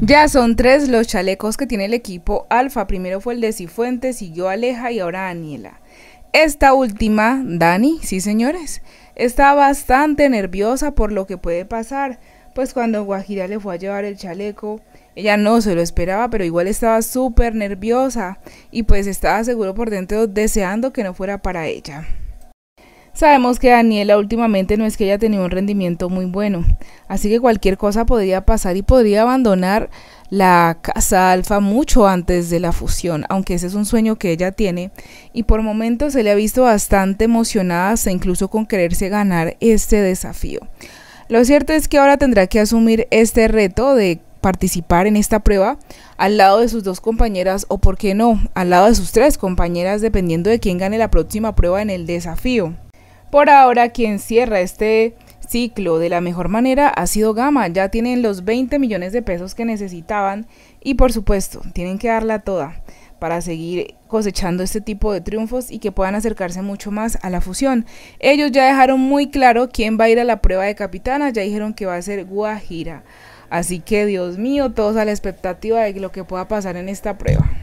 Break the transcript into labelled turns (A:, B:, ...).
A: Ya son tres los chalecos que tiene el equipo Alfa. Primero fue el de Cifuentes, siguió Aleja y ahora Daniela. Esta última, Dani, sí señores, está bastante nerviosa por lo que puede pasar, pues cuando Guajira le fue a llevar el chaleco, ella no se lo esperaba, pero igual estaba súper nerviosa y pues estaba seguro por dentro deseando que no fuera para ella. Sabemos que Daniela últimamente no es que haya tenido un rendimiento muy bueno, así que cualquier cosa podría pasar y podría abandonar la casa alfa mucho antes de la fusión, aunque ese es un sueño que ella tiene y por momentos se le ha visto bastante emocionada e incluso con quererse ganar este desafío. Lo cierto es que ahora tendrá que asumir este reto de participar en esta prueba al lado de sus dos compañeras o por qué no, al lado de sus tres compañeras dependiendo de quién gane la próxima prueba en el desafío. Por ahora, quien cierra este ciclo de la mejor manera ha sido Gama. Ya tienen los 20 millones de pesos que necesitaban y por supuesto, tienen que darla toda para seguir cosechando este tipo de triunfos y que puedan acercarse mucho más a la fusión. Ellos ya dejaron muy claro quién va a ir a la prueba de capitana, ya dijeron que va a ser Guajira. Así que Dios mío, todos a la expectativa de lo que pueda pasar en esta prueba.